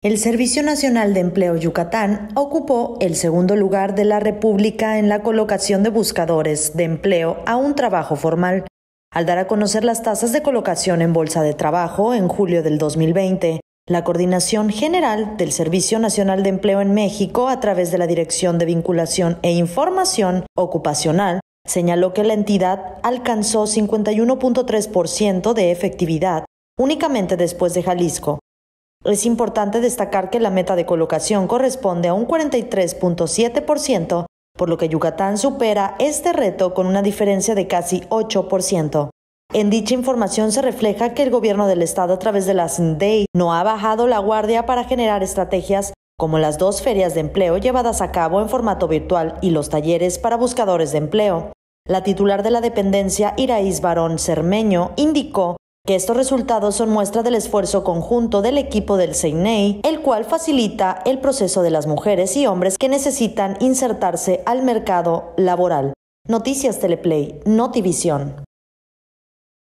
El Servicio Nacional de Empleo Yucatán ocupó el segundo lugar de la República en la colocación de buscadores de empleo a un trabajo formal, al dar a conocer las tasas de colocación en Bolsa de Trabajo en julio del 2020. La Coordinación General del Servicio Nacional de Empleo en México, a través de la Dirección de Vinculación e Información Ocupacional, señaló que la entidad alcanzó 51.3% de efectividad únicamente después de Jalisco, es importante destacar que la meta de colocación corresponde a un 43.7%, por lo que Yucatán supera este reto con una diferencia de casi 8%. En dicha información se refleja que el gobierno del estado a través de la CNDEI no ha bajado la guardia para generar estrategias como las dos ferias de empleo llevadas a cabo en formato virtual y los talleres para buscadores de empleo. La titular de la dependencia, Iraís Barón Cermeño, indicó que estos resultados son muestra del esfuerzo conjunto del equipo del CINEI, el cual facilita el proceso de las mujeres y hombres que necesitan insertarse al mercado laboral. Noticias Teleplay, Notivisión.